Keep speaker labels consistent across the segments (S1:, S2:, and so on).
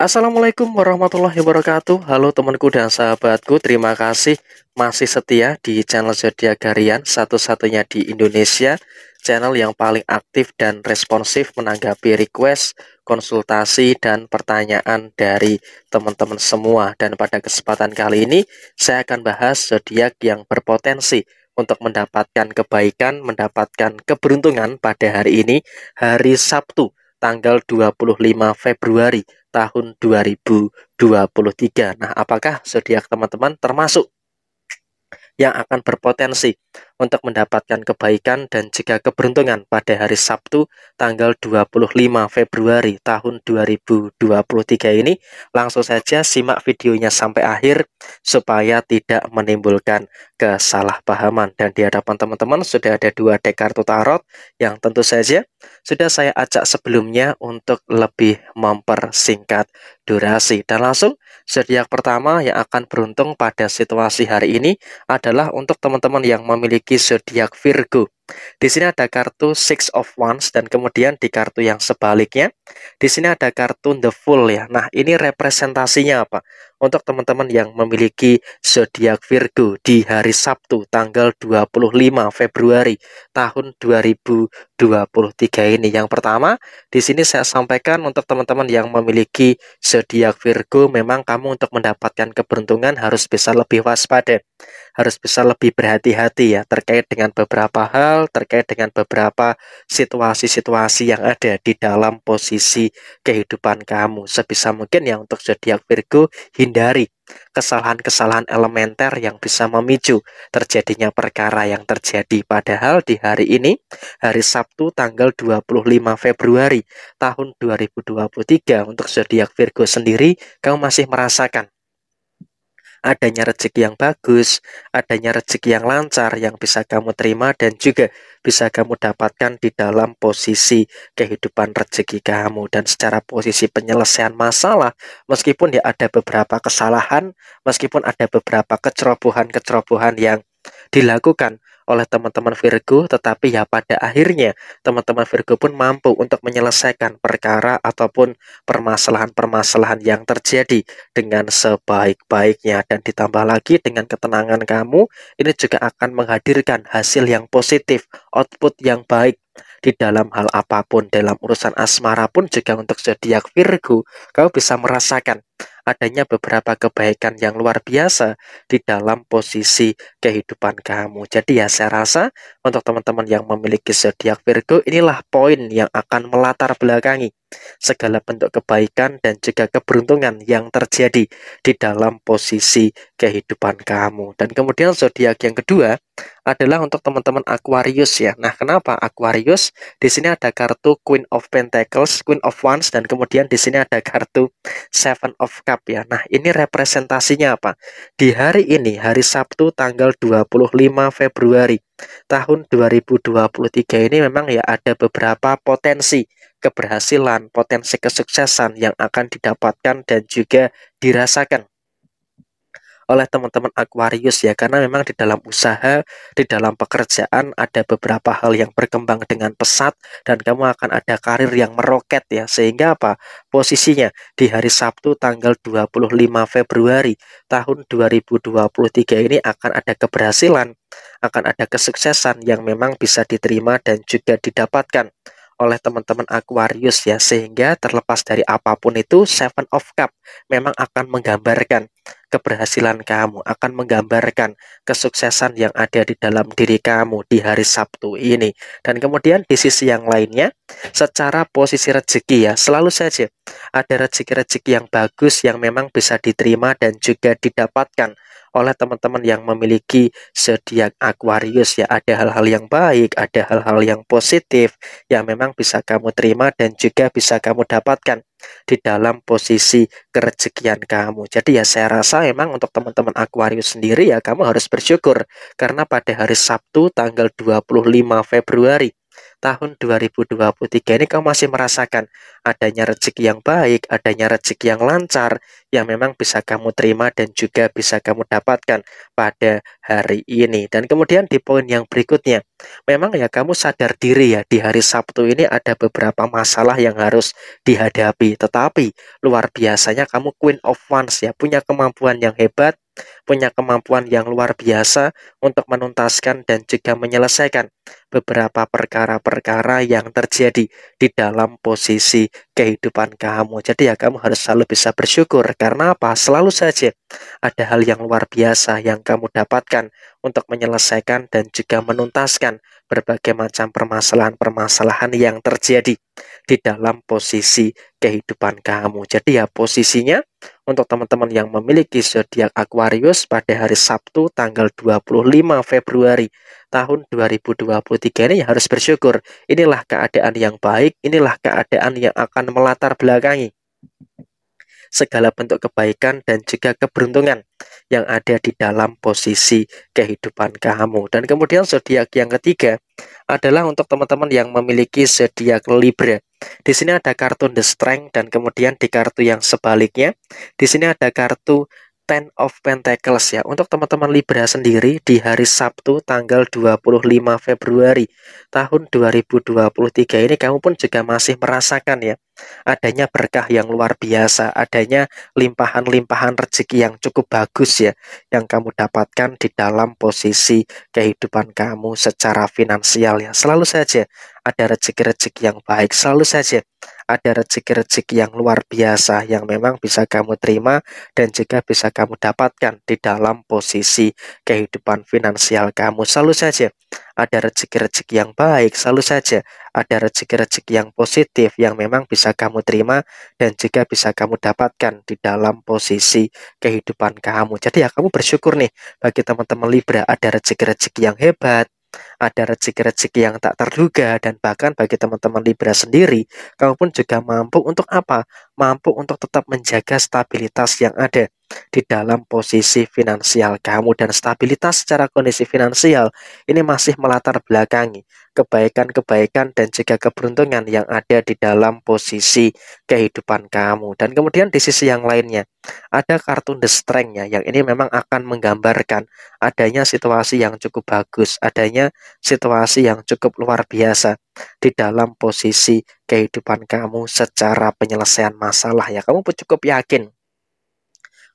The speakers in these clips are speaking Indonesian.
S1: Assalamualaikum warahmatullahi wabarakatuh Halo temanku dan sahabatku Terima kasih masih setia di channel Zodiac Garian Satu-satunya di Indonesia Channel yang paling aktif dan responsif menanggapi request, konsultasi, dan pertanyaan dari teman-teman semua Dan pada kesempatan kali ini Saya akan bahas zodiak yang berpotensi untuk mendapatkan kebaikan, mendapatkan keberuntungan pada hari ini, hari Sabtu tanggal 25 Februari tahun 2023. Nah, apakah zodiak teman-teman termasuk yang akan berpotensi untuk mendapatkan kebaikan dan juga keberuntungan pada hari Sabtu tanggal 25 Februari tahun 2023 ini. Langsung saja simak videonya sampai akhir supaya tidak menimbulkan kesalahpahaman. Dan di hadapan teman-teman sudah ada dua dek kartu tarot yang tentu saja sudah saya ajak sebelumnya untuk lebih mempersingkat durasi. Dan langsung zodiak pertama yang akan beruntung pada situasi hari ini adalah untuk teman-teman yang memiliki zodiak Virgo. Di sini ada kartu Six of Wands dan kemudian di kartu yang sebaliknya di sini ada kartu The Fool ya. Nah, ini representasinya apa? Untuk teman-teman yang memiliki zodiak Virgo di hari Sabtu tanggal 25 Februari tahun 2023 ini. Yang pertama, di sini saya sampaikan untuk teman-teman yang memiliki zodiak Virgo memang kamu untuk mendapatkan keberuntungan harus bisa lebih waspada, harus bisa lebih berhati-hati ya terkait dengan beberapa hal terkait dengan beberapa situasi-situasi yang ada di dalam posisi kehidupan kamu. Sebisa mungkin ya untuk zodiak Virgo hindari kesalahan-kesalahan elementer yang bisa memicu terjadinya perkara yang terjadi. Padahal di hari ini, hari Sabtu tanggal 25 Februari tahun 2023 untuk zodiak Virgo sendiri kamu masih merasakan adanya rezeki yang bagus, adanya rezeki yang lancar yang bisa kamu terima dan juga bisa kamu dapatkan di dalam posisi kehidupan rezeki kamu dan secara posisi penyelesaian masalah meskipun ya ada beberapa kesalahan, meskipun ada beberapa kecerobohan-kecerobohan yang dilakukan oleh teman-teman Virgo, tetapi ya pada akhirnya teman-teman Virgo pun mampu untuk menyelesaikan perkara ataupun permasalahan-permasalahan yang terjadi dengan sebaik-baiknya dan ditambah lagi dengan ketenangan kamu ini juga akan menghadirkan hasil yang positif, output yang baik di dalam hal apapun, dalam urusan asmara pun juga untuk zodiak Virgo, kau bisa merasakan adanya beberapa kebaikan yang luar biasa di dalam posisi kehidupan kamu. Jadi ya saya rasa untuk teman-teman yang memiliki zodiak Virgo inilah poin yang akan melatar belakangi segala bentuk kebaikan dan juga keberuntungan yang terjadi di dalam posisi kehidupan kamu. Dan kemudian zodiak yang kedua adalah untuk teman-teman Aquarius ya. Nah, kenapa Aquarius? Di sini ada kartu Queen of Pentacles, Queen of Wands dan kemudian di sini ada kartu Seven of Cups lengkap ya. Nah, ini representasinya apa? Di hari ini, hari Sabtu tanggal 25 Februari tahun 2023 ini memang ya ada beberapa potensi keberhasilan, potensi kesuksesan yang akan didapatkan dan juga dirasakan oleh teman-teman Aquarius ya karena memang di dalam usaha, di dalam pekerjaan ada beberapa hal yang berkembang dengan pesat dan kamu akan ada karir yang meroket ya sehingga apa? Posisinya di hari Sabtu tanggal 25 Februari tahun 2023 ini akan ada keberhasilan, akan ada kesuksesan yang memang bisa diterima dan juga didapatkan oleh teman-teman Aquarius ya sehingga terlepas dari apapun itu Seven of Cup memang akan menggambarkan keberhasilan kamu, akan menggambarkan kesuksesan yang ada di dalam diri kamu di hari Sabtu ini. Dan kemudian di sisi yang lainnya, secara posisi rezeki ya, selalu saja ada rezeki-rezeki yang bagus yang memang bisa diterima dan juga didapatkan oleh teman-teman yang memiliki zodiak Aquarius ya ada hal-hal yang baik, ada hal-hal yang positif yang memang bisa kamu terima dan juga bisa kamu dapatkan di dalam posisi kerejekian kamu. Jadi ya saya rasa emang untuk teman-teman Aquarius sendiri ya kamu harus bersyukur karena pada hari Sabtu tanggal 25 Februari tahun 2023 ini kamu masih merasakan adanya rezeki yang baik, adanya rezeki yang lancar yang memang bisa kamu terima dan juga bisa kamu dapatkan pada hari ini. Dan kemudian di poin yang berikutnya, Memang ya kamu sadar diri ya di hari Sabtu ini ada beberapa masalah yang harus dihadapi. Tetapi luar biasanya kamu Queen of Wands ya punya kemampuan yang hebat, punya kemampuan yang luar biasa untuk menuntaskan dan juga menyelesaikan beberapa perkara-perkara yang terjadi di dalam posisi kehidupan kamu. Jadi ya kamu harus selalu bisa bersyukur karena apa? Selalu saja ada hal yang luar biasa yang kamu dapatkan untuk menyelesaikan dan juga menuntaskan berbagai macam permasalahan-permasalahan yang terjadi di dalam posisi kehidupan kamu. Jadi ya posisinya untuk teman-teman yang memiliki zodiak Aquarius pada hari Sabtu tanggal 25 Februari tahun 2023 ini ya harus bersyukur. Inilah keadaan yang baik, inilah keadaan yang akan melatar belakangi segala bentuk kebaikan dan juga keberuntungan yang ada di dalam posisi kehidupan kamu. Dan kemudian zodiak yang ketiga adalah untuk teman-teman yang memiliki zodiak Libra. Di sini ada kartu The Strength dan kemudian di kartu yang sebaliknya, di sini ada kartu Ten of Pentacles ya. Untuk teman-teman Libra sendiri di hari Sabtu tanggal 25 Februari tahun 2023 ini kamu pun juga masih merasakan ya adanya berkah yang luar biasa, adanya limpahan-limpahan rezeki yang cukup bagus ya yang kamu dapatkan di dalam posisi kehidupan kamu secara finansial ya. Selalu saja ada rezeki-rezeki yang baik, selalu saja ada rezeki-rezeki yang luar biasa yang memang bisa kamu terima dan juga bisa kamu dapatkan di dalam posisi kehidupan finansial kamu. Selalu saja ada rezeki-rezeki yang baik, selalu saja ada rezeki-rezeki yang positif yang memang bisa kamu terima dan juga bisa kamu dapatkan di dalam posisi kehidupan kamu. Jadi ya kamu bersyukur nih bagi teman-teman Libra ada rezeki-rezeki yang hebat, ada rezeki-rezeki yang tak terduga dan bahkan bagi teman-teman Libra sendiri, kamu pun juga mampu untuk apa? Mampu untuk tetap menjaga stabilitas yang ada di dalam posisi finansial kamu dan stabilitas secara kondisi finansial ini masih melatar belakangi kebaikan-kebaikan dan juga keberuntungan yang ada di dalam posisi kehidupan kamu dan kemudian di sisi yang lainnya ada kartu the strength-nya yang ini memang akan menggambarkan adanya situasi yang cukup bagus adanya situasi yang cukup luar biasa di dalam posisi kehidupan kamu secara penyelesaian masalah ya. Kamu cukup yakin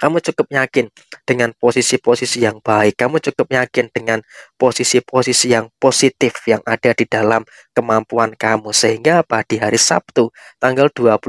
S1: kamu cukup yakin dengan posisi-posisi yang baik. Kamu cukup yakin dengan posisi-posisi yang positif yang ada di dalam kemampuan kamu. Sehingga apa? Di hari Sabtu, tanggal 25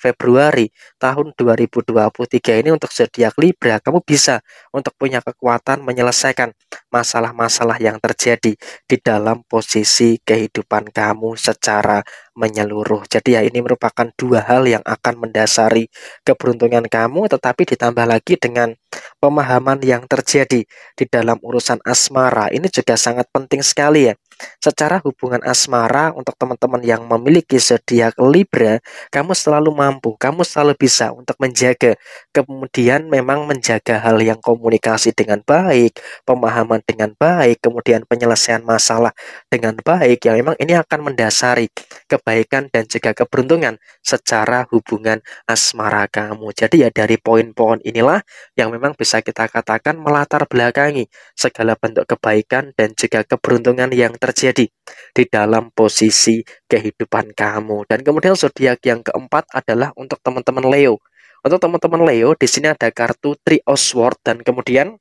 S1: Februari tahun 2023 ini untuk zodiak Libra, kamu bisa untuk punya kekuatan menyelesaikan masalah-masalah yang terjadi di dalam posisi kehidupan kamu secara menyeluruh. Jadi ya ini merupakan dua hal yang akan mendasari keberuntungan kamu tetapi ditambah lagi dengan pemahaman yang terjadi di dalam urusan asmara. Ini juga sangat penting sekali ya. Secara hubungan asmara untuk teman-teman yang memiliki zodiak Libra, kamu selalu mampu, kamu selalu bisa untuk menjaga. Kemudian memang menjaga hal yang komunikasi dengan baik, pemahaman dengan baik, kemudian penyelesaian masalah dengan baik. Yang memang ini akan mendasari kebaikan dan juga keberuntungan secara hubungan asmara kamu. Jadi ya dari poin-poin inilah yang memang bisa kita katakan melatar belakangi segala bentuk kebaikan dan juga keberuntungan yang terjadi di dalam posisi kehidupan kamu. Dan kemudian zodiak yang keempat adalah untuk teman-teman Leo. Untuk teman-teman Leo, di sini ada kartu Three of Swords dan kemudian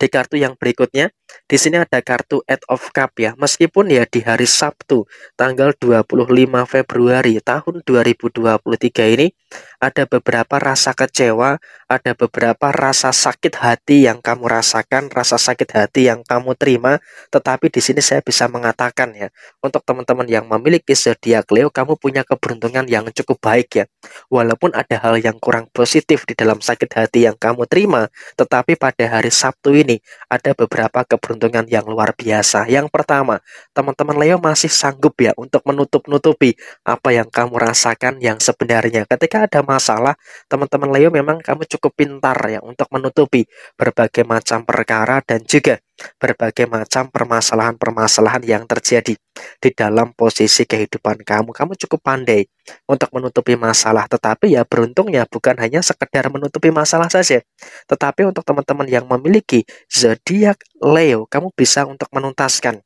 S1: di kartu yang berikutnya di sini ada kartu Eight of Cup ya. Meskipun ya di hari Sabtu tanggal 25 Februari tahun 2023 ini ada beberapa rasa kecewa, ada beberapa rasa sakit hati yang kamu rasakan, rasa sakit hati yang kamu terima, tetapi di sini saya bisa mengatakan ya, untuk teman-teman yang memiliki zodiak Leo, kamu punya keberuntungan yang cukup baik ya. Walaupun ada hal yang kurang positif di dalam sakit hati yang kamu terima, tetapi pada hari Sabtu ini ada beberapa keberuntungan keberuntungan yang luar biasa. Yang pertama, teman-teman Leo masih sanggup ya untuk menutup-nutupi apa yang kamu rasakan yang sebenarnya. Ketika ada masalah, teman-teman Leo memang kamu cukup pintar ya untuk menutupi berbagai macam perkara dan juga berbagai macam permasalahan-permasalahan yang terjadi di dalam posisi kehidupan kamu. Kamu cukup pandai untuk menutupi masalah, tetapi ya beruntungnya bukan hanya sekedar menutupi masalah saja, tetapi untuk teman-teman yang memiliki zodiak Leo, kamu bisa untuk menuntaskan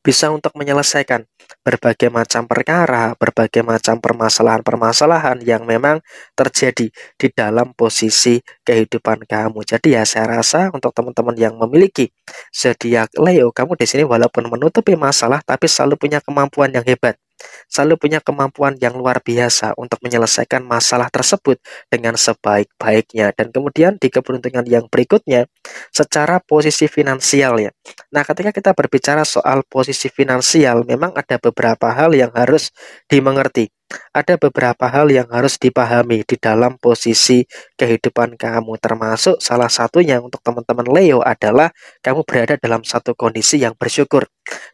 S1: bisa untuk menyelesaikan berbagai macam perkara, berbagai macam permasalahan-permasalahan yang memang terjadi di dalam posisi kehidupan kamu. Jadi ya saya rasa untuk teman-teman yang memiliki zodiak Leo, kamu di sini walaupun menutupi masalah tapi selalu punya kemampuan yang hebat selalu punya kemampuan yang luar biasa untuk menyelesaikan masalah tersebut dengan sebaik-baiknya. Dan kemudian di keberuntungan yang berikutnya, secara posisi finansial ya. Nah, ketika kita berbicara soal posisi finansial, memang ada beberapa hal yang harus dimengerti. Ada beberapa hal yang harus dipahami di dalam posisi kehidupan kamu, termasuk salah satunya untuk teman-teman Leo adalah kamu berada dalam satu kondisi yang bersyukur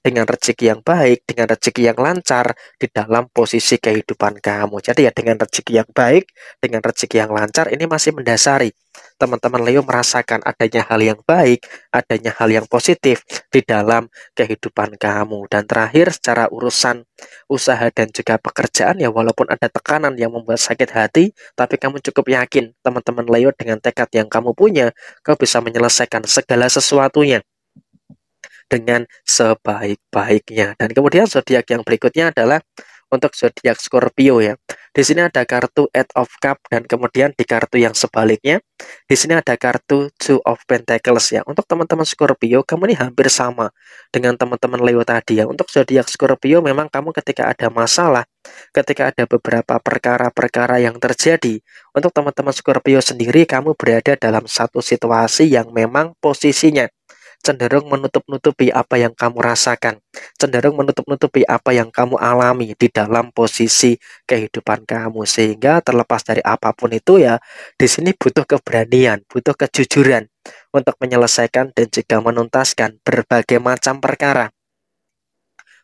S1: dengan rezeki yang baik, dengan rezeki yang lancar di dalam posisi kehidupan kamu. Jadi ya dengan rezeki yang baik, dengan rezeki yang lancar ini masih mendasari teman-teman Leo merasakan adanya hal yang baik, adanya hal yang positif di dalam kehidupan kamu. Dan terakhir secara urusan usaha dan juga pekerjaan ya walaupun ada tekanan yang membuat sakit hati, tapi kamu cukup yakin teman-teman Leo dengan tekad yang kamu punya, kau bisa menyelesaikan segala sesuatunya dengan sebaik-baiknya. Dan kemudian zodiak yang berikutnya adalah untuk zodiak Scorpio ya. Di sini ada kartu Eight of Cup dan kemudian di kartu yang sebaliknya di sini ada kartu Two of Pentacles ya. Untuk teman-teman Scorpio kamu ini hampir sama dengan teman-teman Leo tadi ya. Untuk zodiak Scorpio memang kamu ketika ada masalah, ketika ada beberapa perkara-perkara yang terjadi, untuk teman-teman Scorpio sendiri kamu berada dalam satu situasi yang memang posisinya cenderung menutup-nutupi apa yang kamu rasakan, cenderung menutup-nutupi apa yang kamu alami di dalam posisi kehidupan kamu sehingga terlepas dari apapun itu ya di sini butuh keberanian, butuh kejujuran untuk menyelesaikan dan juga menuntaskan berbagai macam perkara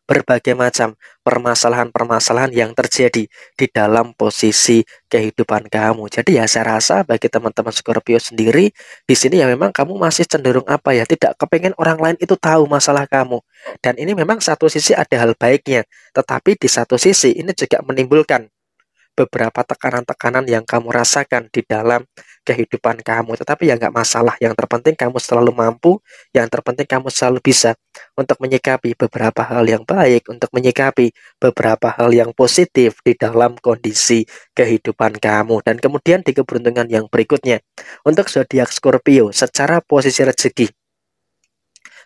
S1: berbagai macam permasalahan-permasalahan yang terjadi di dalam posisi kehidupan kamu. Jadi ya saya rasa bagi teman-teman Scorpio sendiri di sini ya memang kamu masih cenderung apa ya tidak kepengen orang lain itu tahu masalah kamu. Dan ini memang satu sisi ada hal baiknya, tetapi di satu sisi ini juga menimbulkan beberapa tekanan-tekanan yang kamu rasakan di dalam kehidupan kamu. Tetapi ya nggak masalah, yang terpenting kamu selalu mampu, yang terpenting kamu selalu bisa untuk menyikapi beberapa hal yang baik, untuk menyikapi beberapa hal yang positif di dalam kondisi kehidupan kamu. Dan kemudian di keberuntungan yang berikutnya, untuk zodiak Scorpio secara posisi rezeki,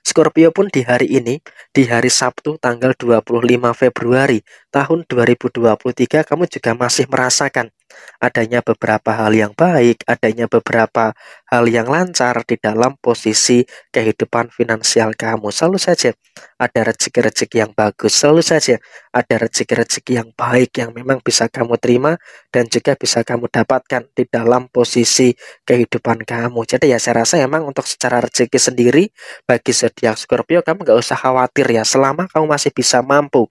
S1: Scorpio pun di hari ini, di hari Sabtu tanggal 25 Februari tahun 2023 kamu juga masih merasakan adanya beberapa hal yang baik, adanya beberapa hal yang lancar di dalam posisi kehidupan finansial kamu. Selalu saja ada rezeki-rezeki yang bagus, selalu saja ada rezeki-rezeki yang baik yang memang bisa kamu terima dan juga bisa kamu dapatkan di dalam posisi kehidupan kamu. Jadi ya saya rasa emang untuk secara rezeki sendiri bagi zodiak Scorpio kamu nggak usah khawatir ya selama kamu masih bisa mampu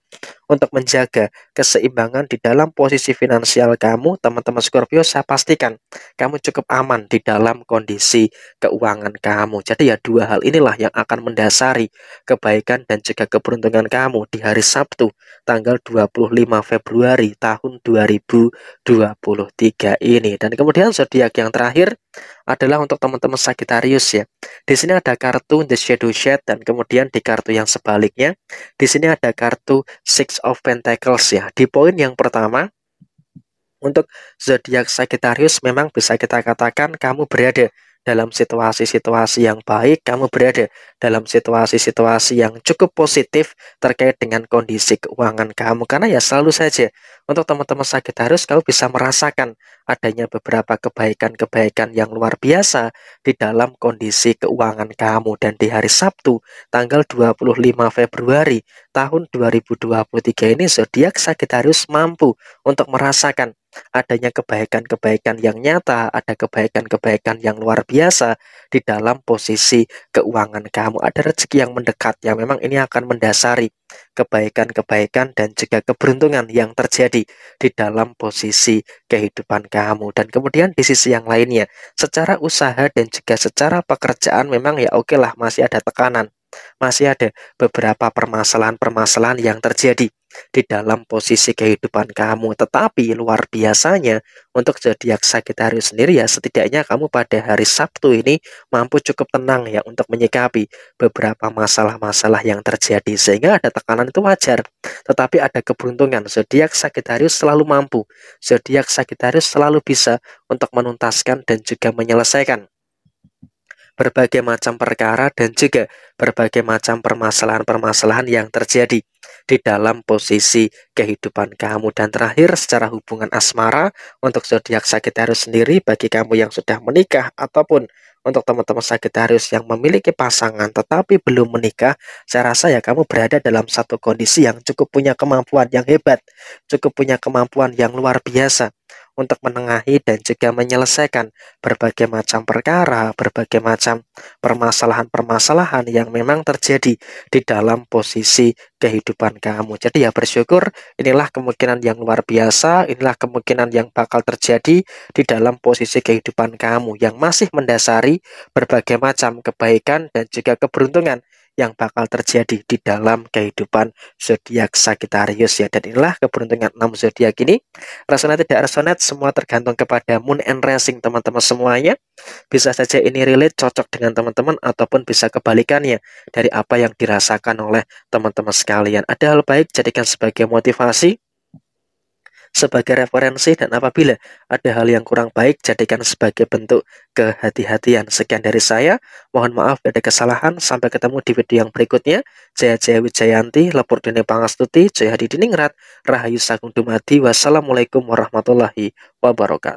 S1: untuk menjaga keseimbangan di dalam posisi finansial kamu, teman-teman Scorpio saya pastikan kamu cukup aman di dalam kondisi kondisi keuangan kamu. Jadi ya dua hal inilah yang akan mendasari kebaikan dan juga keberuntungan kamu di hari Sabtu tanggal 25 Februari tahun 2023 ini. Dan kemudian zodiak yang terakhir adalah untuk teman-teman Sagittarius ya. Di sini ada kartu The Shadow Shed dan kemudian di kartu yang sebaliknya di sini ada kartu Six of Pentacles ya. Di poin yang pertama untuk zodiak Sagittarius memang bisa kita katakan kamu berada dalam situasi-situasi yang baik, kamu berada dalam situasi-situasi yang cukup positif terkait dengan kondisi keuangan kamu. Karena ya selalu saja untuk teman-teman Sagittarius kamu bisa merasakan adanya beberapa kebaikan-kebaikan yang luar biasa di dalam kondisi keuangan kamu. Dan di hari Sabtu tanggal 25 Februari tahun 2023 ini zodiak Sagittarius mampu untuk merasakan adanya kebaikan-kebaikan yang nyata, ada kebaikan-kebaikan yang luar biasa di dalam posisi keuangan kamu. Ada rezeki yang mendekat yang memang ini akan mendasari kebaikan-kebaikan dan juga keberuntungan yang terjadi di dalam posisi kehidupan kamu. Dan kemudian di sisi yang lainnya, secara usaha dan juga secara pekerjaan memang ya oke lah masih ada tekanan, masih ada beberapa permasalahan-permasalahan yang terjadi di dalam posisi kehidupan kamu. Tetapi luar biasanya untuk zodiak Sagittarius sendiri ya setidaknya kamu pada hari Sabtu ini mampu cukup tenang ya untuk menyikapi beberapa masalah-masalah yang terjadi sehingga ada tekanan itu wajar. Tetapi ada keberuntungan zodiak Sagittarius selalu mampu. Zodiak Sagittarius selalu bisa untuk menuntaskan dan juga menyelesaikan berbagai macam perkara dan juga berbagai macam permasalahan-permasalahan yang terjadi di dalam posisi kehidupan kamu. Dan terakhir secara hubungan asmara untuk zodiak Sagittarius sendiri bagi kamu yang sudah menikah ataupun untuk teman-teman Sagittarius yang memiliki pasangan tetapi belum menikah, saya rasa ya kamu berada dalam satu kondisi yang cukup punya kemampuan yang hebat, cukup punya kemampuan yang luar biasa untuk menengahi dan juga menyelesaikan berbagai macam perkara, berbagai macam permasalahan-permasalahan yang memang terjadi di dalam posisi kehidupan kamu. Jadi ya bersyukur inilah kemungkinan yang luar biasa, inilah kemungkinan yang bakal terjadi di dalam posisi kehidupan kamu yang masih mendasari berbagai macam kebaikan dan juga keberuntungan yang bakal terjadi di dalam kehidupan zodiak Sagittarius ya. Dan inilah keberuntungan 6 zodiak ini. resonate tidak resonate semua tergantung kepada moon and rising teman-teman semuanya. Bisa saja ini relate cocok dengan teman-teman ataupun bisa kebalikannya dari apa yang dirasakan oleh teman-teman sekalian. Ada hal baik jadikan sebagai motivasi sebagai referensi dan apabila ada hal yang kurang baik jadikan sebagai bentuk kehati-hatian. Sekian dari saya, mohon maaf ada kesalahan, sampai ketemu di video yang berikutnya. Jaya Jaya Wijayanti, Lepur Dini Pangastuti, Jaya Hadi Diningrat, Rahayu Sagung Dumadi, Wassalamualaikum warahmatullahi wabarakatuh.